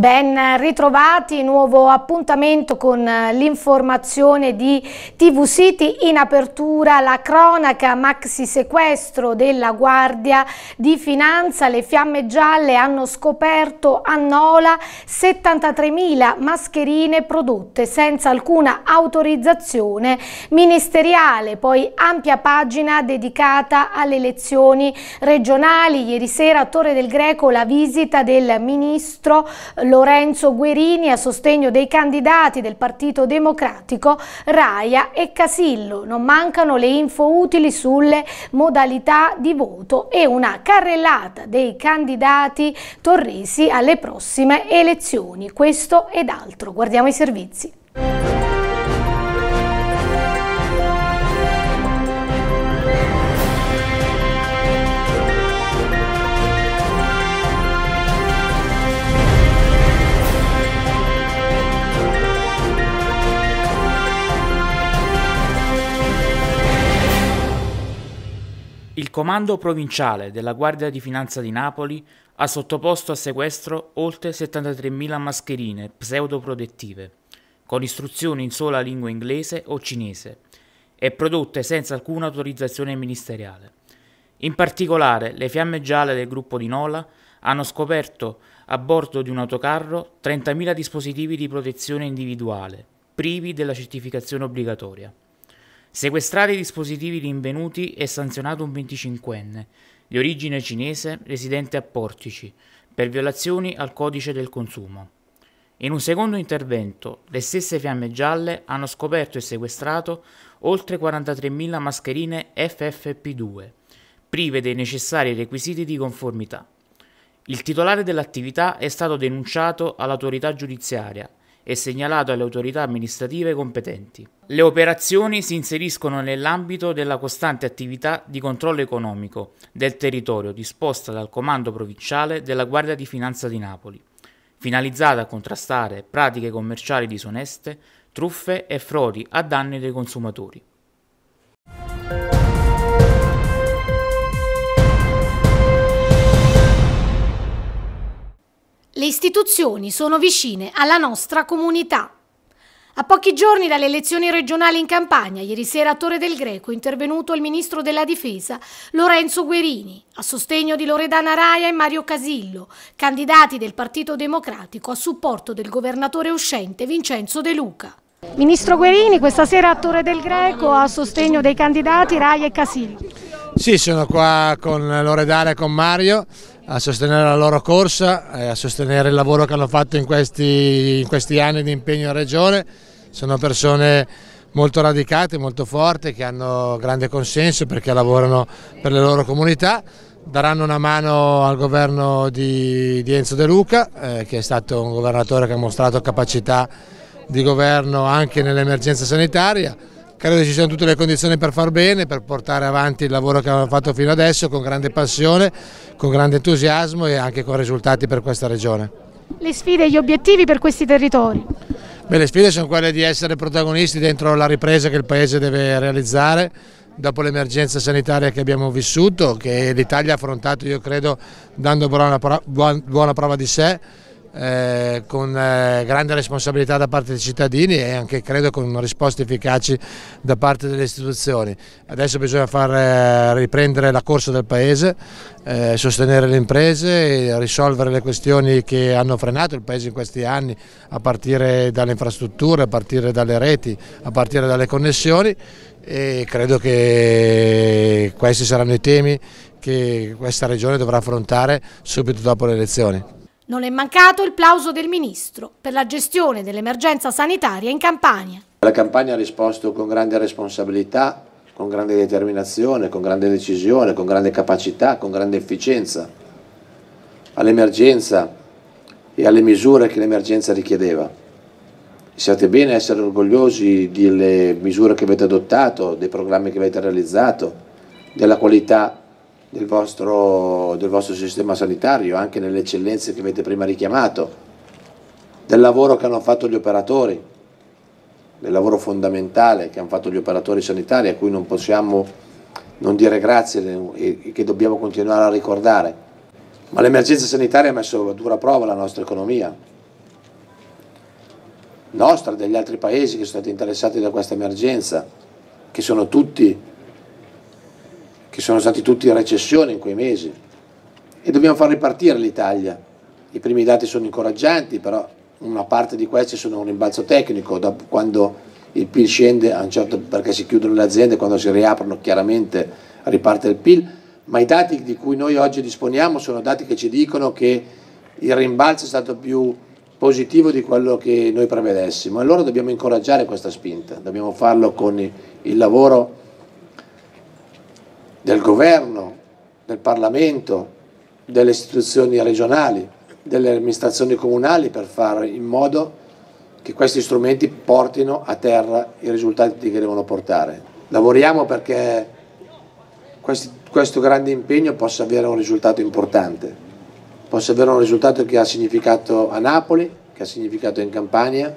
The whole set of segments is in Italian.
Ben ritrovati, nuovo appuntamento con eh, l'informazione di TV City. In apertura la cronaca maxi sequestro della Guardia di Finanza. Le fiamme gialle hanno scoperto a Nola 73.000 mascherine prodotte senza alcuna autorizzazione ministeriale. Poi ampia pagina dedicata alle elezioni regionali. Ieri sera a Torre del Greco la visita del ministro Lorenzo Guerini a sostegno dei candidati del Partito Democratico Raia e Casillo. Non mancano le info utili sulle modalità di voto e una carrellata dei candidati torresi alle prossime elezioni. Questo ed altro. Guardiamo i servizi. comando provinciale della Guardia di Finanza di Napoli ha sottoposto a sequestro oltre 73.000 mascherine pseudoprotettive, con istruzioni in sola lingua inglese o cinese, e prodotte senza alcuna autorizzazione ministeriale. In particolare, le fiamme gialle del gruppo di Nola hanno scoperto a bordo di un autocarro 30.000 dispositivi di protezione individuale, privi della certificazione obbligatoria. Sequestrati i dispositivi rinvenuti e sanzionato un 25enne, di origine cinese, residente a Portici, per violazioni al codice del consumo. In un secondo intervento, le stesse fiamme gialle hanno scoperto e sequestrato oltre 43.000 mascherine FFP2, prive dei necessari requisiti di conformità. Il titolare dell'attività è stato denunciato all'autorità giudiziaria e segnalato alle autorità amministrative competenti. Le operazioni si inseriscono nell'ambito della costante attività di controllo economico del territorio disposta dal Comando Provinciale della Guardia di Finanza di Napoli, finalizzata a contrastare pratiche commerciali disoneste, truffe e frodi a danno dei consumatori. Le istituzioni sono vicine alla nostra comunità. A pochi giorni dalle elezioni regionali in Campania, ieri sera a Torre del Greco è intervenuto il ministro della Difesa Lorenzo Guerini, a sostegno di Loredana Raia e Mario Casillo, candidati del Partito Democratico a supporto del governatore uscente Vincenzo De Luca. Ministro Guerini, questa sera a Torre del Greco a sostegno dei candidati Raia e Casillo. Sì, sono qua con Loredana e con Mario a sostenere la loro corsa e a sostenere il lavoro che hanno fatto in questi, in questi anni di impegno in regione. Sono persone molto radicate, molto forti, che hanno grande consenso perché lavorano per le loro comunità. Daranno una mano al governo di, di Enzo De Luca, eh, che è stato un governatore che ha mostrato capacità di governo anche nell'emergenza sanitaria credo che ci siano tutte le condizioni per far bene, per portare avanti il lavoro che abbiamo fatto fino adesso con grande passione, con grande entusiasmo e anche con risultati per questa regione. Le sfide e gli obiettivi per questi territori? Beh, le sfide sono quelle di essere protagonisti dentro la ripresa che il Paese deve realizzare dopo l'emergenza sanitaria che abbiamo vissuto, che l'Italia ha affrontato io credo dando buona, buona prova di sé eh, con eh, grande responsabilità da parte dei cittadini e anche credo con risposte efficaci da parte delle istituzioni. Adesso bisogna far eh, riprendere la corsa del Paese, eh, sostenere le imprese, risolvere le questioni che hanno frenato il Paese in questi anni a partire dalle infrastrutture, a partire dalle reti, a partire dalle connessioni e credo che questi saranno i temi che questa regione dovrà affrontare subito dopo le elezioni. Non è mancato il plauso del Ministro per la gestione dell'emergenza sanitaria in Campania. La Campania ha risposto con grande responsabilità, con grande determinazione, con grande decisione, con grande capacità, con grande efficienza all'emergenza e alle misure che l'emergenza richiedeva. Siate bene essere orgogliosi delle misure che avete adottato, dei programmi che avete realizzato, della qualità del vostro, del vostro sistema sanitario, anche nelle eccellenze che avete prima richiamato, del lavoro che hanno fatto gli operatori, del lavoro fondamentale che hanno fatto gli operatori sanitari a cui non possiamo non dire grazie e che dobbiamo continuare a ricordare. Ma l'emergenza sanitaria ha messo a dura prova la nostra economia, nostra, e degli altri paesi che sono stati interessati da questa emergenza, che sono tutti che sono stati tutti in recessione in quei mesi e dobbiamo far ripartire l'Italia. I primi dati sono incoraggianti, però una parte di questi sono un rimbalzo tecnico, da quando il PIL scende a un certo, perché si chiudono le aziende, quando si riaprono chiaramente riparte il PIL, ma i dati di cui noi oggi disponiamo sono dati che ci dicono che il rimbalzo è stato più positivo di quello che noi prevedessimo. Allora dobbiamo incoraggiare questa spinta, dobbiamo farlo con il lavoro del governo, del Parlamento, delle istituzioni regionali, delle amministrazioni comunali per fare in modo che questi strumenti portino a terra i risultati che devono portare. Lavoriamo perché questi, questo grande impegno possa avere un risultato importante, possa avere un risultato che ha significato a Napoli, che ha significato in Campania.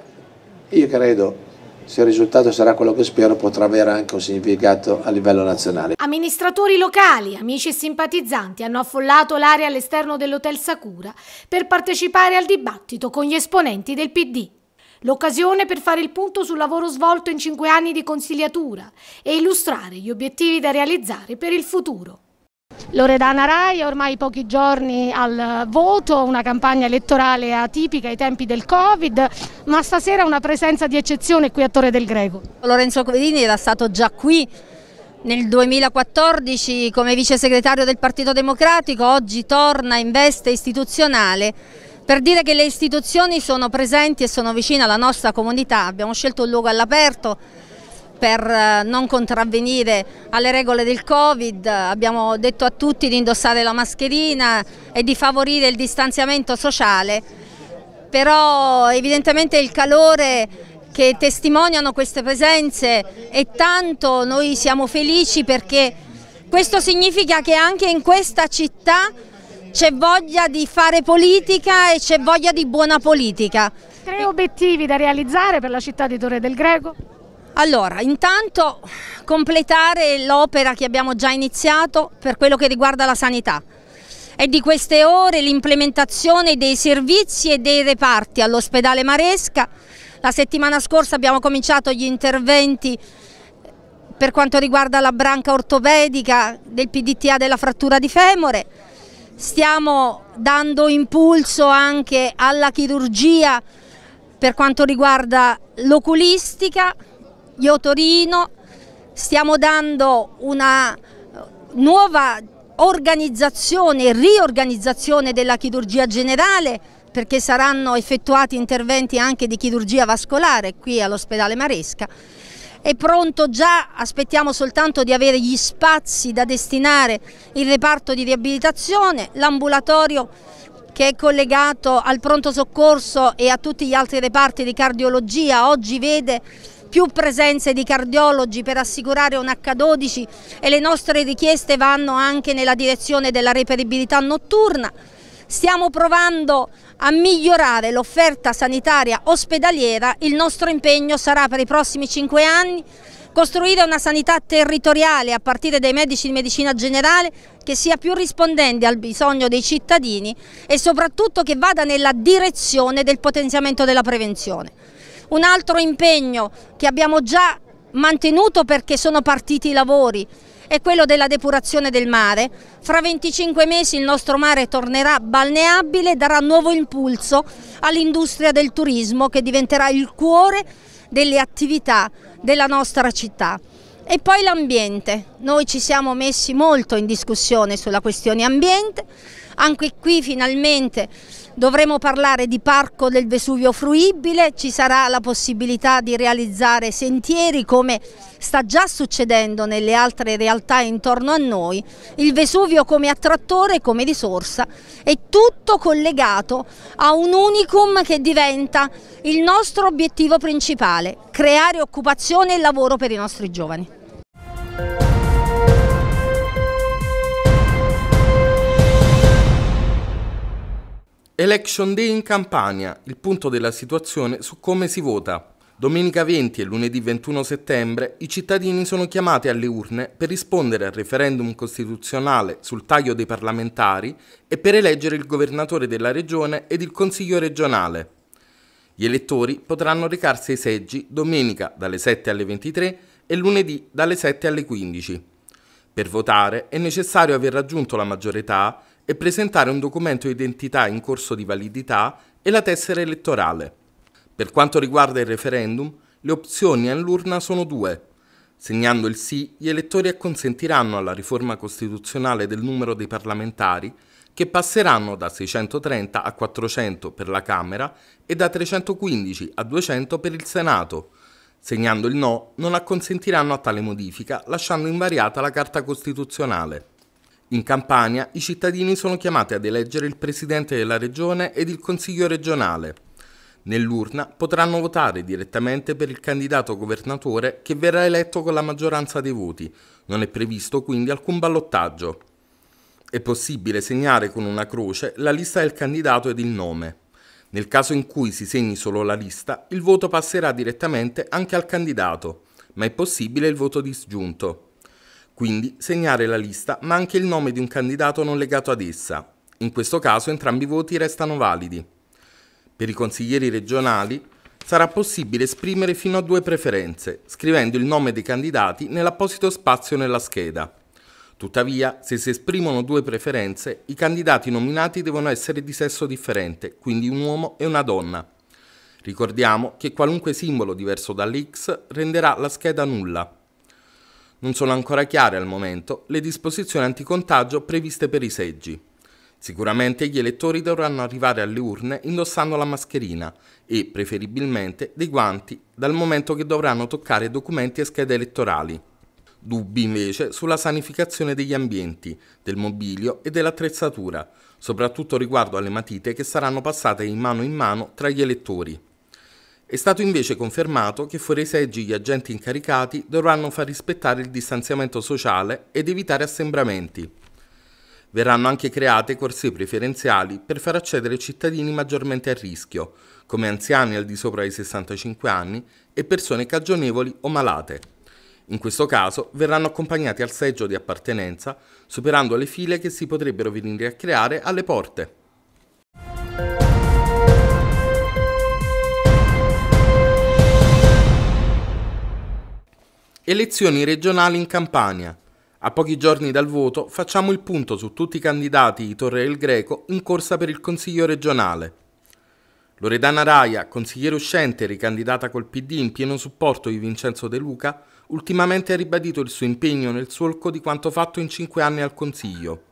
Io credo se il risultato sarà quello che spero, potrà avere anche un significato a livello nazionale. Amministratori locali, amici e simpatizzanti hanno affollato l'area all'esterno dell'Hotel Sakura per partecipare al dibattito con gli esponenti del PD. L'occasione per fare il punto sul lavoro svolto in cinque anni di consigliatura e illustrare gli obiettivi da realizzare per il futuro. Loredana Rai ormai pochi giorni al voto, una campagna elettorale atipica ai tempi del Covid, ma stasera una presenza di eccezione qui a Torre del Greco. Lorenzo Covedini era stato già qui nel 2014 come vice segretario del Partito Democratico, oggi torna in veste istituzionale per dire che le istituzioni sono presenti e sono vicine alla nostra comunità, abbiamo scelto un luogo all'aperto per eh, non contravvenire alle regole del Covid, abbiamo detto a tutti di indossare la mascherina e di favorire il distanziamento sociale, però evidentemente il calore che testimoniano queste presenze è tanto, noi siamo felici perché questo significa che anche in questa città c'è voglia di fare politica e c'è voglia di buona politica. Tre obiettivi da realizzare per la città di Torre del Greco? Allora, intanto completare l'opera che abbiamo già iniziato per quello che riguarda la sanità. È di queste ore l'implementazione dei servizi e dei reparti all'ospedale Maresca. La settimana scorsa abbiamo cominciato gli interventi per quanto riguarda la branca ortopedica del PDTA della frattura di femore. Stiamo dando impulso anche alla chirurgia per quanto riguarda l'oculistica io Torino stiamo dando una eh, nuova organizzazione e riorganizzazione della chirurgia generale perché saranno effettuati interventi anche di chirurgia vascolare qui all'ospedale Maresca. È pronto già, aspettiamo soltanto di avere gli spazi da destinare il reparto di riabilitazione, l'ambulatorio che è collegato al pronto soccorso e a tutti gli altri reparti di cardiologia, oggi vede più presenze di cardiologi per assicurare un H12 e le nostre richieste vanno anche nella direzione della reperibilità notturna. Stiamo provando a migliorare l'offerta sanitaria ospedaliera, il nostro impegno sarà per i prossimi cinque anni costruire una sanità territoriale a partire dai medici di medicina generale che sia più rispondente al bisogno dei cittadini e soprattutto che vada nella direzione del potenziamento della prevenzione. Un altro impegno che abbiamo già mantenuto perché sono partiti i lavori è quello della depurazione del mare. Fra 25 mesi il nostro mare tornerà balneabile e darà nuovo impulso all'industria del turismo che diventerà il cuore delle attività della nostra città. E poi l'ambiente. Noi ci siamo messi molto in discussione sulla questione ambiente, anche qui finalmente Dovremo parlare di Parco del Vesuvio Fruibile, ci sarà la possibilità di realizzare sentieri come sta già succedendo nelle altre realtà intorno a noi, il Vesuvio come attrattore, come risorsa è tutto collegato a un unicum che diventa il nostro obiettivo principale, creare occupazione e lavoro per i nostri giovani. Election Day in Campania, il punto della situazione su come si vota. Domenica 20 e lunedì 21 settembre i cittadini sono chiamati alle urne per rispondere al referendum costituzionale sul taglio dei parlamentari e per eleggere il governatore della regione ed il consiglio regionale. Gli elettori potranno recarsi ai seggi domenica dalle 7 alle 23 e lunedì dalle 7 alle 15. Per votare è necessario aver raggiunto la maggiore età e presentare un documento identità in corso di validità e la tessera elettorale. Per quanto riguarda il referendum, le opzioni all'urna sono due. Segnando il sì, gli elettori acconsentiranno alla riforma costituzionale del numero dei parlamentari, che passeranno da 630 a 400 per la Camera e da 315 a 200 per il Senato. Segnando il no, non acconsentiranno a tale modifica, lasciando invariata la Carta Costituzionale. In Campania i cittadini sono chiamati ad eleggere il presidente della regione ed il consiglio regionale. Nell'urna potranno votare direttamente per il candidato governatore che verrà eletto con la maggioranza dei voti. Non è previsto quindi alcun ballottaggio. È possibile segnare con una croce la lista del candidato ed il nome. Nel caso in cui si segni solo la lista, il voto passerà direttamente anche al candidato, ma è possibile il voto disgiunto quindi segnare la lista ma anche il nome di un candidato non legato ad essa. In questo caso entrambi i voti restano validi. Per i consiglieri regionali sarà possibile esprimere fino a due preferenze, scrivendo il nome dei candidati nell'apposito spazio nella scheda. Tuttavia, se si esprimono due preferenze, i candidati nominati devono essere di sesso differente, quindi un uomo e una donna. Ricordiamo che qualunque simbolo diverso dall'X renderà la scheda nulla non sono ancora chiare al momento le disposizioni anticontagio previste per i seggi. Sicuramente gli elettori dovranno arrivare alle urne indossando la mascherina e, preferibilmente, dei guanti, dal momento che dovranno toccare documenti e schede elettorali. Dubbi invece sulla sanificazione degli ambienti, del mobilio e dell'attrezzatura, soprattutto riguardo alle matite che saranno passate in mano in mano tra gli elettori. È stato invece confermato che fuori i seggi gli agenti incaricati dovranno far rispettare il distanziamento sociale ed evitare assembramenti. Verranno anche create corsie preferenziali per far accedere cittadini maggiormente a rischio, come anziani al di sopra dei 65 anni e persone cagionevoli o malate. In questo caso verranno accompagnati al seggio di appartenenza, superando le file che si potrebbero venire a creare alle porte. Elezioni regionali in Campania. A pochi giorni dal voto facciamo il punto su tutti i candidati di Torre del Greco in corsa per il Consiglio regionale. Loredana Raia, consigliere uscente e ricandidata col PD in pieno supporto di Vincenzo De Luca, ultimamente ha ribadito il suo impegno nel solco di quanto fatto in cinque anni al Consiglio,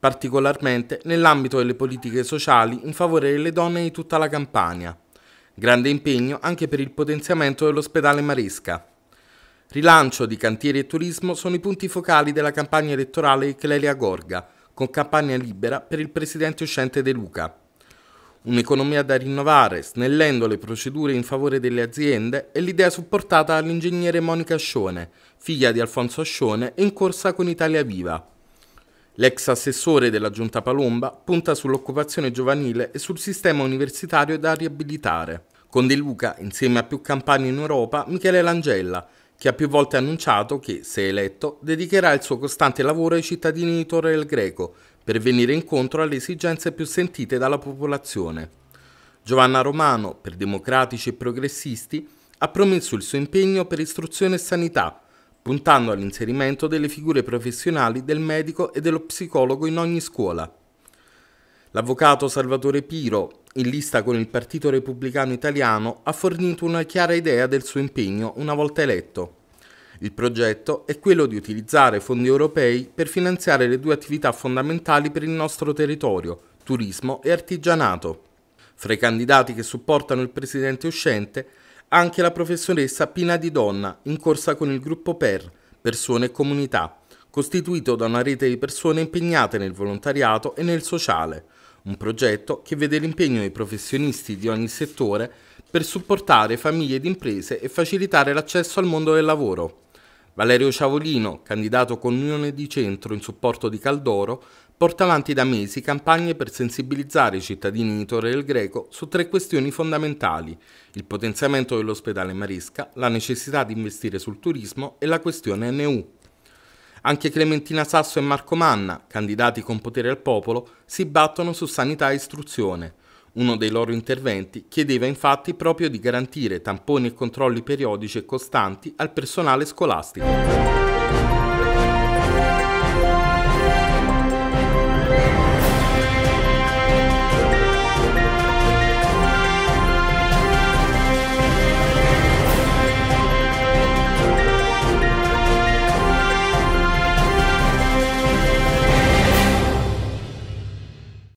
particolarmente nell'ambito delle politiche sociali in favore delle donne di tutta la Campania. Grande impegno anche per il potenziamento dell'ospedale Maresca. Rilancio di cantieri e turismo sono i punti focali della campagna elettorale di Clelia Gorga, con campagna libera per il presidente uscente De Luca. Un'economia da rinnovare, snellendo le procedure in favore delle aziende, è l'idea supportata dall'ingegnere Monica Ascione, figlia di Alfonso Ascione e in corsa con Italia Viva. L'ex assessore della Giunta Palomba punta sull'occupazione giovanile e sul sistema universitario da riabilitare. Con De Luca, insieme a più campagne in Europa, Michele Langella, che ha più volte annunciato che, se eletto, dedicherà il suo costante lavoro ai cittadini di Torre del Greco per venire incontro alle esigenze più sentite dalla popolazione. Giovanna Romano, per democratici e progressisti, ha promesso il suo impegno per istruzione e sanità, puntando all'inserimento delle figure professionali del medico e dello psicologo in ogni scuola. L'avvocato Salvatore Piro, in lista con il Partito Repubblicano Italiano, ha fornito una chiara idea del suo impegno una volta eletto. Il progetto è quello di utilizzare fondi europei per finanziare le due attività fondamentali per il nostro territorio, turismo e artigianato. Fra i candidati che supportano il presidente uscente, anche la professoressa Pina Di Donna, in corsa con il gruppo PER, Persone e Comunità, costituito da una rete di persone impegnate nel volontariato e nel sociale, un progetto che vede l'impegno dei professionisti di ogni settore per supportare famiglie ed imprese e facilitare l'accesso al mondo del lavoro. Valerio Ciavolino, candidato con Unione di Centro in supporto di Caldoro, porta avanti da mesi campagne per sensibilizzare i cittadini di Torre del Greco su tre questioni fondamentali, il potenziamento dell'ospedale Marisca, la necessità di investire sul turismo e la questione NU. Anche Clementina Sasso e Marco Manna, candidati con potere al popolo, si battono su sanità e istruzione. Uno dei loro interventi chiedeva infatti proprio di garantire tamponi e controlli periodici e costanti al personale scolastico.